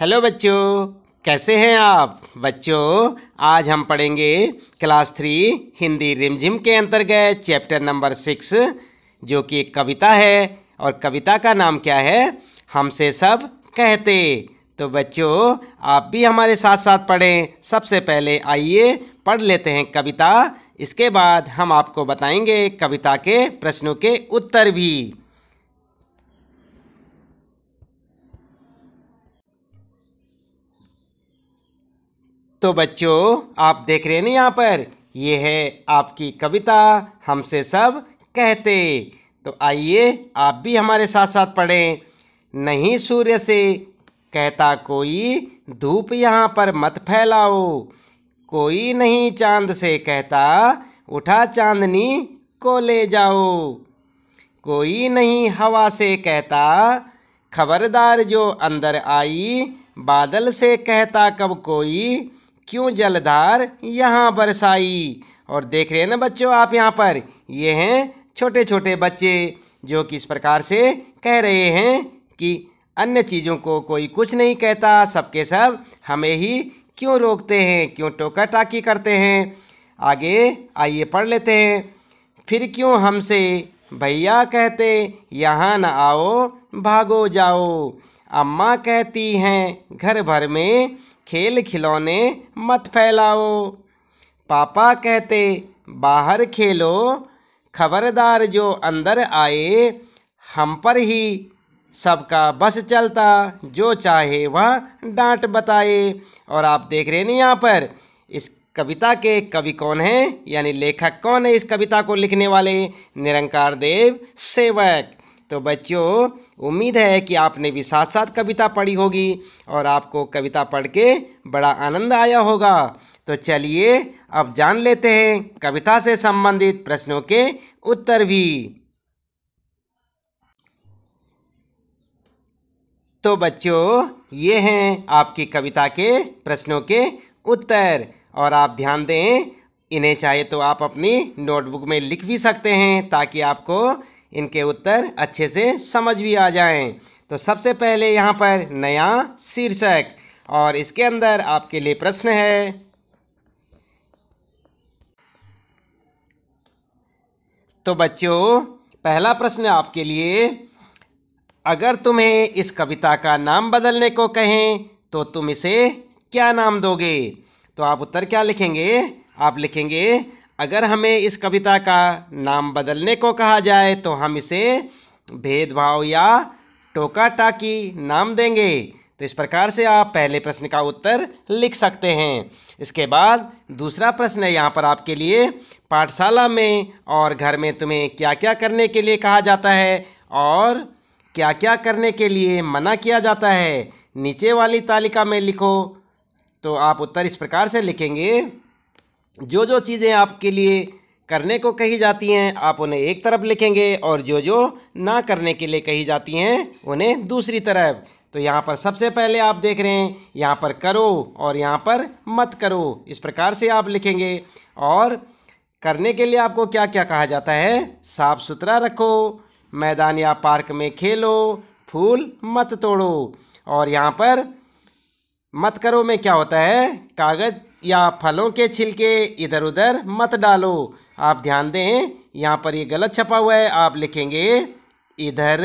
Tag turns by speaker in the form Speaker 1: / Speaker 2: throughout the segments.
Speaker 1: hello बच्चों कैसे हैं आप बच्चों आज हम पढ़ेंगे क्लास थ्री हिंदी रिमझिम के अंतर्गत चैप्टर नंबर सिक्स जो कि एक कविता है और कविता का नाम क्या है हमसे सब कहते तो बच्चों आप भी हमारे साथ साथ पढ़ें सबसे पहले आइए पढ़ लेते हैं कविता इसके बाद हम आपको बताएंगे कविता के प्रश्नों के उत्तर भी तो बच्चों आप देख रहे हैं ना यहाँ पर ये है आपकी कविता हमसे सब कहते तो आइए आप भी हमारे साथ साथ पढ़ें नहीं सूर्य से कहता कोई धूप यहाँ पर मत फैलाओ कोई नहीं चांद से कहता उठा चांदनी को ले जाओ कोई नहीं हवा से कहता खबरदार जो अंदर आई बादल से कहता कब कोई क्यों जलधार यहाँ बरसाई और देख रहे हैं ना बच्चों आप यहाँ पर ये हैं छोटे छोटे बच्चे जो कि इस प्रकार से कह रहे हैं कि अन्य चीज़ों को कोई कुछ नहीं कहता सबके सब हमें ही क्यों रोकते हैं क्यों टोका टाकी करते हैं आगे आइए पढ़ लेते हैं फिर क्यों हमसे भैया कहते यहाँ न आओ भागो जाओ अम्मा कहती हैं घर भर में खेल खिलौने मत फैलाओ पापा कहते बाहर खेलो खबरदार जो अंदर आए हम पर ही सबका बस चलता जो चाहे वह डांट बताए और आप देख रहे हैं यहाँ पर इस कविता के कवि कौन हैं यानी लेखक कौन है इस कविता को लिखने वाले निरंकार देव सेवक तो बच्चों उम्मीद है कि आपने भी साथ साथ कविता पढ़ी होगी और आपको कविता पढ़ के बड़ा आनंद आया होगा तो चलिए अब जान लेते हैं कविता से संबंधित प्रश्नों के उत्तर भी तो बच्चों ये हैं आपकी कविता के प्रश्नों के उत्तर और आप ध्यान दें इन्हें चाहे तो आप अपनी नोटबुक में लिख भी सकते हैं ताकि आपको इनके उत्तर अच्छे से समझ भी आ जाएं तो सबसे पहले यहाँ पर नया शीर्षक और इसके अंदर आपके लिए प्रश्न है तो बच्चों पहला प्रश्न आपके लिए अगर तुम्हें इस कविता का नाम बदलने को कहें तो तुम इसे क्या नाम दोगे तो आप उत्तर क्या लिखेंगे आप लिखेंगे अगर हमें इस कविता का नाम बदलने को कहा जाए तो हम इसे भेदभाव या टोका टाकी नाम देंगे तो इस प्रकार से आप पहले प्रश्न का उत्तर लिख सकते हैं इसके बाद दूसरा प्रश्न है यहाँ पर आपके लिए पाठशाला में और घर में तुम्हें क्या क्या करने के लिए कहा जाता है और क्या क्या करने के लिए मना किया जाता है नीचे वाली तालिका में लिखो तो आप उत्तर इस प्रकार से लिखेंगे जो जो चीज़ें आपके लिए करने को कही जाती हैं आप उन्हें एक तरफ लिखेंगे और जो जो ना करने के लिए कही जाती हैं उन्हें दूसरी तरफ तो यहाँ पर सबसे पहले आप देख रहे हैं यहाँ पर करो और यहाँ पर मत करो इस प्रकार से आप लिखेंगे और करने के लिए आपको क्या क्या कहा जाता है साफ़ सुथरा रखो मैदान या पार्क में खेलो फूल मत तोड़ो और यहाँ पर मत करो में क्या होता है कागज़ या फलों के छिलके इधर उधर मत डालो आप ध्यान दें यहाँ पर ये गलत छपा हुआ है आप लिखेंगे इधर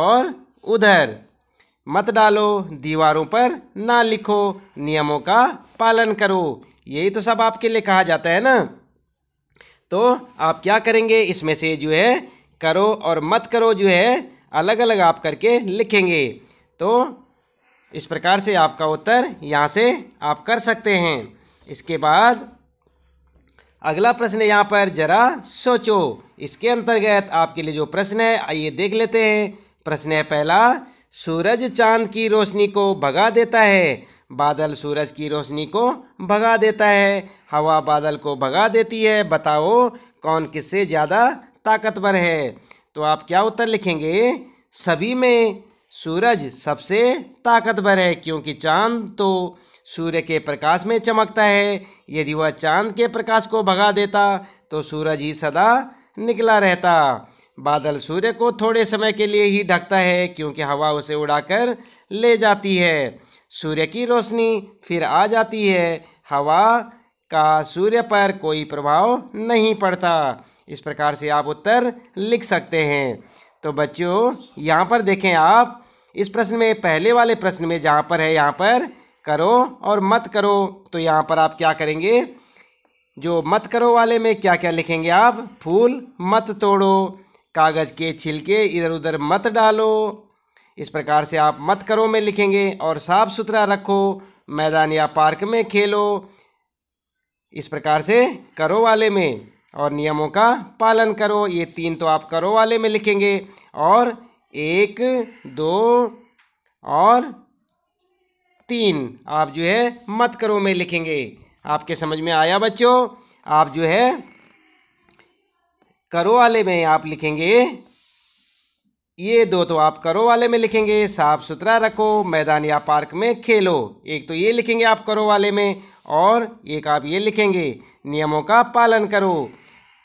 Speaker 1: और उधर मत डालो दीवारों पर ना लिखो नियमों का पालन करो यही तो सब आपके लिए कहा जाता है ना तो आप क्या करेंगे इसमें से जो है करो और मत करो जो है अलग अलग आप करके लिखेंगे तो इस प्रकार से आपका उत्तर यहाँ से आप कर सकते हैं इसके बाद अगला प्रश्न यहाँ पर जरा सोचो इसके अंतर्गत आपके लिए जो प्रश्न है आइए देख लेते हैं प्रश्न है पहला सूरज चांद की रोशनी को भगा देता है बादल सूरज की रोशनी को भगा देता है हवा बादल को भगा देती है बताओ कौन किससे ज़्यादा ताकतवर है तो आप क्या उत्तर लिखेंगे सभी में सूरज सबसे ताकतवर है क्योंकि चांद तो सूर्य के प्रकाश में चमकता है यदि वह चांद के प्रकाश को भगा देता तो सूरज ही सदा निकला रहता बादल सूर्य को थोड़े समय के लिए ही ढकता है क्योंकि हवा उसे उड़ाकर ले जाती है सूर्य की रोशनी फिर आ जाती है हवा का सूर्य पर कोई प्रभाव नहीं पड़ता इस प्रकार से आप उत्तर लिख सकते हैं तो बच्चों यहाँ पर देखें आप इस प्रश्न में पहले वाले प्रश्न में जहाँ पर है यहाँ पर करो और मत करो तो यहाँ पर आप क्या करेंगे जो मत करो वाले में क्या क्या लिखेंगे आप फूल मत तोड़ो कागज़ के छिलके इधर उधर मत डालो इस प्रकार से आप मत करो में लिखेंगे और साफ़ सुथरा रखो मैदान या पार्क में खेलो इस प्रकार से करो वाले में और नियमों का पालन करो ये तीन तो आप करो वाले में लिखेंगे और एक दो और तीन आप जो है मत करो में लिखेंगे आपके समझ में आया बच्चों आप जो है करो वाले में आप लिखेंगे ये दो तो आप करो वाले में लिखेंगे साफ सुथरा रखो मैदान या पार्क में खेलो एक तो ये लिखेंगे आप करो वाले में और एक आप ये लिखेंगे नियमों का पालन करो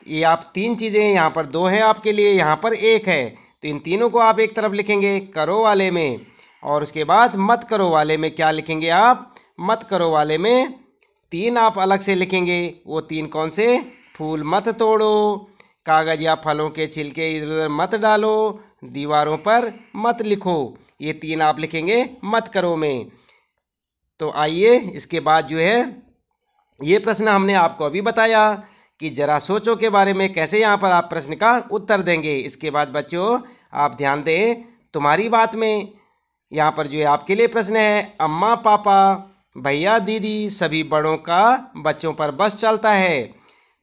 Speaker 1: ये आप तीन चीज़ें यहाँ पर दो हैं आपके लिए यहाँ पर एक है तो इन तीनों को आप एक तरफ लिखेंगे करो वाले में और उसके बाद मत करो वाले में क्या लिखेंगे आप मत करो वाले में तीन आप अलग से लिखेंगे वो तीन कौन से फूल मत तोड़ो कागज या फलों के छिलके इधर उधर मत डालो दीवारों पर मत लिखो ये तीन आप लिखेंगे मत करो में तो आइए इसके बाद जो है ये प्रश्न हमने आपको अभी बताया कि जरा सोचो के बारे में कैसे यहाँ पर आप प्रश्न का उत्तर देंगे इसके बाद बच्चों आप ध्यान दें तुम्हारी बात में यहाँ पर जो है आपके लिए प्रश्न है अम्मा पापा भैया दीदी सभी बड़ों का बच्चों पर बस चलता है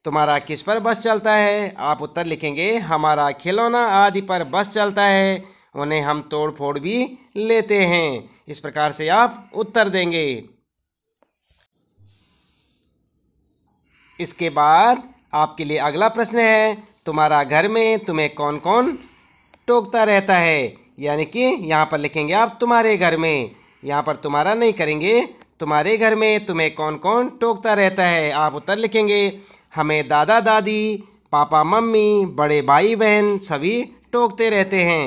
Speaker 1: तुम्हारा किस पर बस चलता है आप उत्तर लिखेंगे हमारा खिलौना आदि पर बस चलता है उन्हें हम तोड़ फोड़ भी लेते हैं इस प्रकार से आप उत्तर देंगे इसके बाद आपके लिए अगला प्रश्न है तुम्हारा घर में तुम्हें कौन कौन टोकता रहता है यानी कि यहाँ पर लिखेंगे आप तुम्हारे घर में यहाँ पर तुम्हारा नहीं करेंगे तुम्हारे घर में तुम्हें कौन कौन टोकता रहता है आप उत्तर लिखेंगे हमें दादा दादी पापा मम्मी बड़े भाई बहन सभी टोकते रहते हैं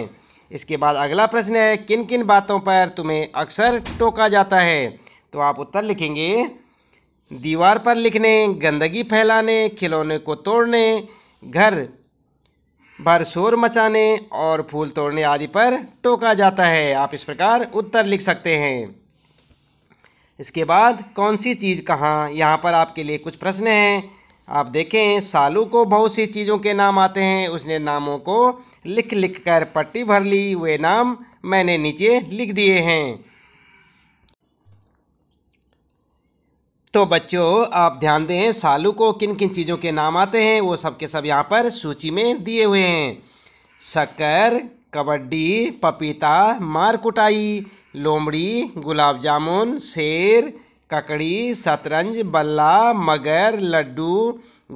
Speaker 1: इसके बाद अगला प्रश्न है किन किन बातों पर तुम्हें अक्सर टोका जाता है तो आप उत्तर लिखेंगे दीवार पर लिखने गंदगी फैलाने खिलौने को तोड़ने घर भर शोर मचाने और फूल तोड़ने आदि पर टोका जाता है आप इस प्रकार उत्तर लिख सकते हैं इसके बाद कौन सी चीज़ कहाँ यहाँ पर आपके लिए कुछ प्रश्न हैं आप देखें सालू को बहुत सी चीज़ों के नाम आते हैं उसने नामों को लिख लिख कर पट्टी भर ली वे नाम मैंने नीचे लिख दिए हैं तो बच्चों आप ध्यान दें सालू को किन किन चीज़ों के नाम आते हैं वो सब के सब यहाँ पर सूची में दिए हुए हैं शक्कर कबड्डी पपीता मारकुटाई लोमड़ी गुलाब जामुन शेर ककड़ी शतरंज बल्ला मगर लड्डू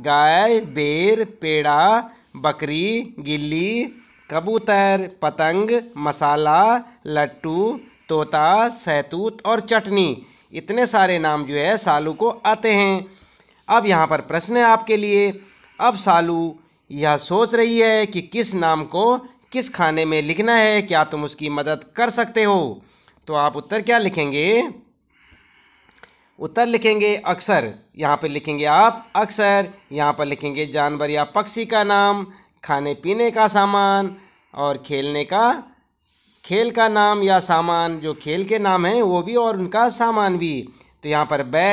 Speaker 1: गाय बेर पेड़ा बकरी गिल्ली कबूतर पतंग मसाला लट्टू तोता सैतूत और चटनी इतने सारे नाम जो है सालू को आते हैं अब यहाँ पर प्रश्न है आपके लिए अब सालू यह सोच रही है कि किस नाम को किस खाने में लिखना है क्या तुम उसकी मदद कर सकते हो तो आप उत्तर क्या लिखेंगे उत्तर लिखेंगे अक्सर यहाँ पर लिखेंगे आप अक्सर यहाँ पर लिखेंगे जानवर या पक्षी का नाम खाने पीने का सामान और खेलने का खेल का नाम या सामान जो खेल के नाम हैं वो भी और उनका सामान भी तो यहाँ पर बै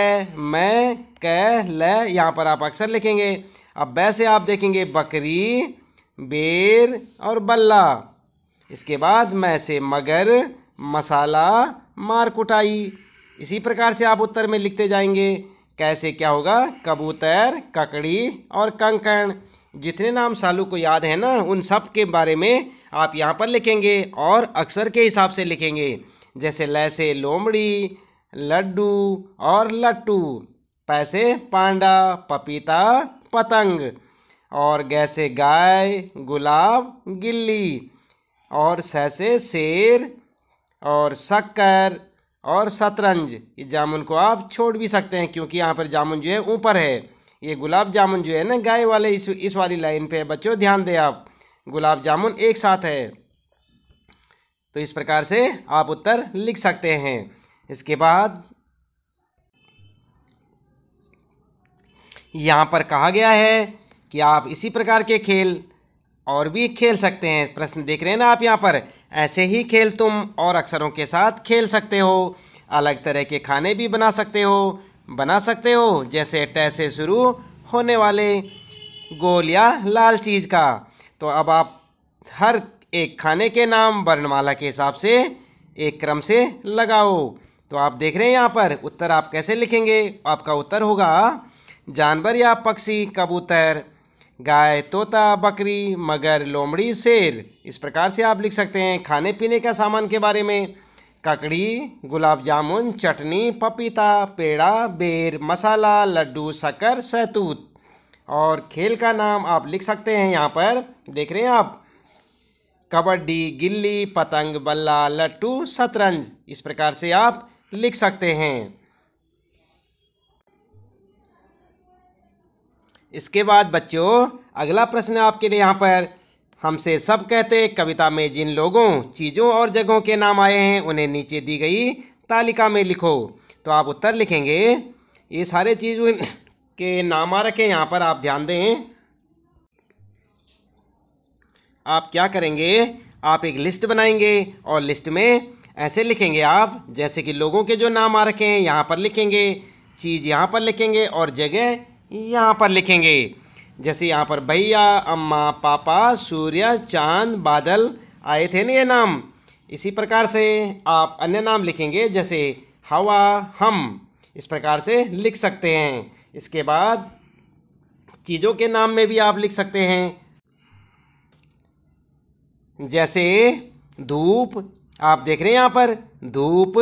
Speaker 1: मैं कै ल यहाँ पर आप अक्सर लिखेंगे अब बै से आप देखेंगे बकरी बेर और बल्ला इसके बाद मैं से मगर मसाला मार कुटाई इसी प्रकार से आप उत्तर में लिखते जाएंगे कैसे क्या होगा कबूतर ककड़ी और कंकण जितने नाम सालू को याद है ना उन सब के बारे में आप यहाँ पर लिखेंगे और अक्षर के हिसाब से लिखेंगे जैसे लैसे लोमड़ी लड्डू और लट्टू पैसे पांडा पपीता पतंग और गैसे गाय गुलाब गिल्ली और सैसे शेर और शक्कर और शतरंज इस जामुन को आप छोड़ भी सकते हैं क्योंकि यहाँ पर जामुन जो है ऊपर है ये गुलाब जामुन जो है ना गाय वाले इस इस वाली लाइन पे बच्चों ध्यान दें आप गुलाब जामुन एक साथ है तो इस प्रकार से आप उत्तर लिख सकते हैं इसके बाद यहाँ पर कहा गया है कि आप इसी प्रकार के खेल और भी खेल सकते हैं प्रश्न देख रहे हैं ना आप यहाँ पर ऐसे ही खेल तुम और अक्षरों के साथ खेल सकते हो अलग तरह के खाने भी बना सकते हो बना सकते हो जैसे टैसे शुरू होने वाले गोल या लाल चीज़ का तो अब आप हर एक खाने के नाम वर्णमाला के हिसाब से एक क्रम से लगाओ तो आप देख रहे हैं यहाँ पर उत्तर आप कैसे लिखेंगे आपका उत्तर होगा जानवर या पक्षी कबूतर गाय तोता बकरी मगर लोमड़ी शेर इस प्रकार से आप लिख सकते हैं खाने पीने का सामान के बारे में ककड़ी गुलाब जामुन चटनी पपीता पेड़ा बेर मसाला लड्डू शक्कर सैतूत और खेल का नाम आप लिख सकते हैं यहाँ पर देख रहे हैं आप कबड्डी गिल्ली पतंग बल्ला लट्टू शतरंज इस प्रकार से आप लिख सकते हैं इसके बाद बच्चों अगला प्रश्न आपके लिए यहाँ पर हमसे सब कहते कविता में जिन लोगों चीज़ों और जगहों के नाम आए हैं उन्हें नीचे दी गई तालिका में लिखो तो आप उत्तर लिखेंगे ये सारे चीज़ के नाम आ रखे यहाँ पर आप ध्यान दें आप क्या करेंगे आप एक लिस्ट बनाएंगे और लिस्ट में ऐसे लिखेंगे आप जैसे कि लोगों के जो नाम आ रखे हैं यहाँ पर लिखेंगे चीज़ यहाँ पर लिखेंगे और जगह यहाँ पर लिखेंगे जैसे यहाँ पर भैया अम्मा पापा सूर्य चांद बादल आए थे ना ये नाम इसी प्रकार से आप अन्य नाम लिखेंगे जैसे हवा हम इस प्रकार से लिख सकते हैं इसके बाद चीज़ों के नाम में भी आप लिख सकते हैं जैसे धूप आप देख रहे हैं यहाँ पर धूप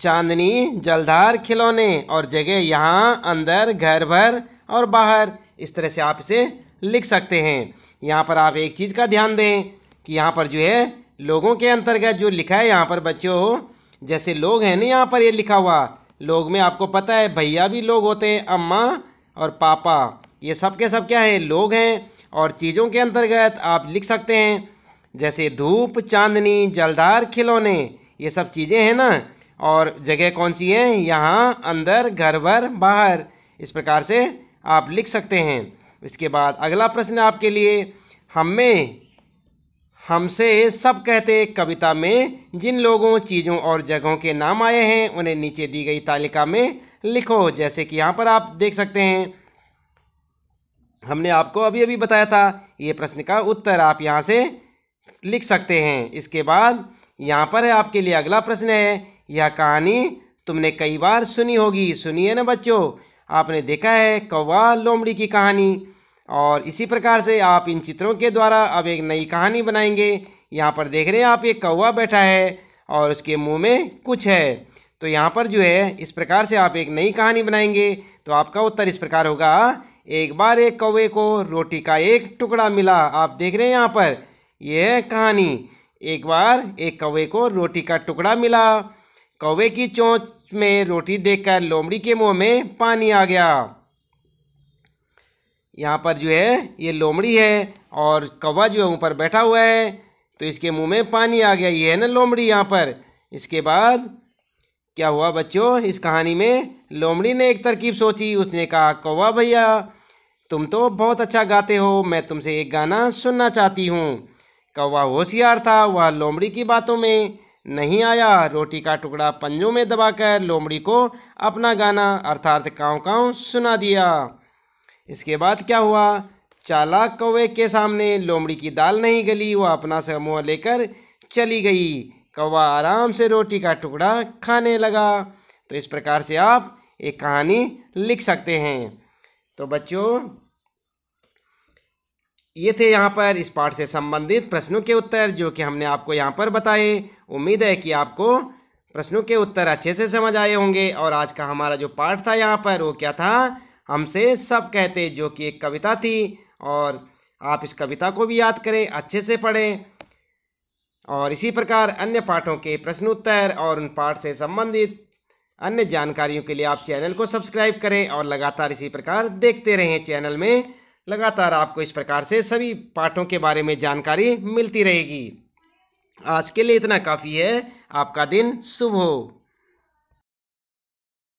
Speaker 1: चांदनी जलधार खिलौने और जगह यहाँ अंदर घर भर और बाहर इस तरह से आप इसे लिख सकते हैं यहाँ पर आप एक चीज़ का ध्यान दें कि यहाँ पर जो है लोगों के अंतर्गत जो लिखा है यहाँ पर बच्चों जैसे लोग हैं ना यहाँ पर ये यह लिखा हुआ लोग में आपको पता है भैया भी लोग होते हैं अम्मा और पापा ये सब के सब क्या हैं लोग हैं और चीज़ों के अंतर्गत आप लिख सकते हैं जैसे धूप चांदनी जलदार खिलौने ये सब चीज़ें हैं ना और जगह कौन सी है यहाँ अंदर घर भर बाहर इस प्रकार से आप लिख सकते हैं इसके बाद अगला प्रश्न आपके लिए हमें हमसे सब कहते कविता में जिन लोगों चीज़ों और जगहों के नाम आए हैं उन्हें नीचे दी गई तालिका में लिखो जैसे कि यहाँ पर आप देख सकते हैं हमने आपको अभी अभी बताया था ये प्रश्न का उत्तर आप यहाँ से लिख सकते हैं इसके बाद यहाँ पर है आपके लिए अगला प्रश्न है यह कहानी तुमने कई बार सुनी होगी सुनिए ना बच्चों आपने देखा है कौवा लोमड़ी की कहानी और इसी प्रकार से आप इन चित्रों के द्वारा अब एक नई कहानी बनाएंगे यहाँ पर देख रहे हैं आप एक कौवा बैठा है और उसके मुंह में कुछ है तो यहाँ पर जो है इस प्रकार से आप एक नई कहानी बनाएंगे तो आपका उत्तर इस प्रकार होगा एक बार एक कौवे को रोटी का एक टुकड़ा मिला आप देख रहे हैं यहाँ पर यह है कहानी एक बार एक कौवे को रोटी का टुकड़ा मिला कौवे की चोंच में रोटी देखकर लोमड़ी के मुंह में पानी आ गया यहाँ पर जो है ये लोमड़ी है और कौवा जो है ऊपर बैठा हुआ है तो इसके मुंह में पानी आ गया ये है ना लोमड़ी यहाँ पर इसके बाद क्या हुआ बच्चों इस कहानी में लोमड़ी ने एक तरकीब सोची उसने कहा कौवा भैया तुम तो बहुत अच्छा गाते हो मैं तुमसे एक गाना सुनना चाहती हूँ कौवा होशियार था वह लोमड़ी की बातों में नहीं आया रोटी का टुकड़ा पंजों में दबाकर लोमड़ी को अपना गाना अर्थात काँव काँव सुना दिया इसके बाद क्या हुआ चालाक कौवे के सामने लोमड़ी की दाल नहीं गली वह अपना समूह लेकर चली गई कौवा आराम से रोटी का टुकड़ा खाने लगा तो इस प्रकार से आप एक कहानी लिख सकते हैं तो बच्चों ये थे यहाँ पर इस पाठ से संबंधित प्रश्नों के उत्तर जो कि हमने आपको यहाँ पर बताए उम्मीद है कि आपको प्रश्नों के उत्तर अच्छे से समझ आए होंगे और आज का हमारा जो पाठ था यहाँ पर वो क्या था हमसे सब कहते जो कि एक कविता थी और आप इस कविता को भी याद करें अच्छे से पढ़ें और इसी प्रकार अन्य पाठों के प्रश्न उत्तर और उन पाठ से संबंधित अन्य जानकारियों के लिए आप चैनल को सब्सक्राइब करें और लगातार इसी प्रकार देखते रहें चैनल में लगातार आपको इस प्रकार से सभी पाठों के बारे में जानकारी मिलती रहेगी आज के लिए इतना काफ़ी है आपका दिन शुभ हो